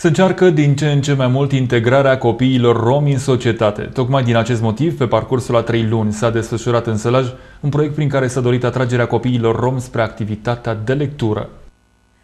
Se încearcă din ce în ce mai mult integrarea copiilor romi în societate. Tocmai din acest motiv, pe parcursul a trei luni s-a desfășurat în Sălaj un proiect prin care s-a dorit atragerea copiilor romi spre activitatea de lectură.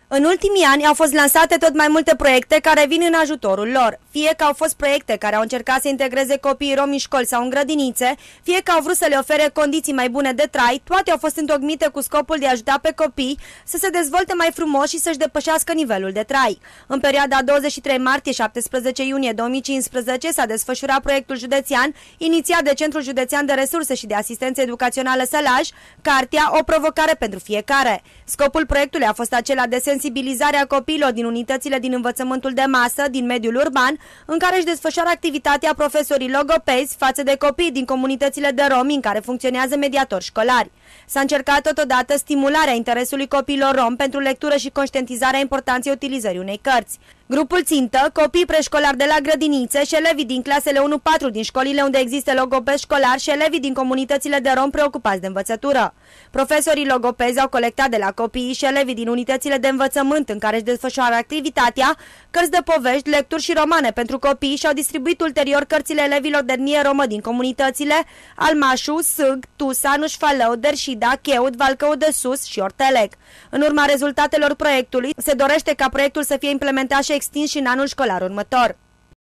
În ultimii ani au fost lansate tot mai multe proiecte care vin în ajutorul lor. Fie că au fost proiecte care au încercat să integreze copiii romi în școli sau în grădinițe, fie că au vrut să le ofere condiții mai bune de trai, toate au fost întocmite cu scopul de a ajuta pe copii să se dezvolte mai frumos și să-și depășească nivelul de trai. În perioada 23 martie-17 iunie 2015 s-a desfășurat proiectul județean, inițiat de Centrul Județean de Resurse și de Asistență Educațională Sălaj, Cartea O provocare pentru fiecare. Scopul proiectului a fost acela de sensibilizarea copiilor din unitățile din învățământul de masă, din mediul urban, în care își desfășoară activitatea profesorii logopezi față de copii din comunitățile de romi în care funcționează mediatori școlari. S-a încercat totodată stimularea interesului copiilor rom pentru lectură și conștientizarea importanței utilizării unei cărți. Grupul țintă, copii preșcolari de la grădinițe și elevii din clasele 1-4 din școlile unde există logopezi școlari și elevii din comunitățile de rom preocupați de învățătură. Profesorii logopezi au colectat de la copiii și elevii din unitățile de învățământ în care își desfășoară activitatea cărți de povești, lecturi și romane pentru copii și au distribuit ulterior cărțile elevilor de etnie romă din comunitățile Almașu, Sâg, Tusa, Nușfalău, Derșida, Cheut, Valcău de Sus și Ortelec. În urma rezultatelor proiectului, se dorește ca proiectul să fie implementat și extins și în anul școlar următor.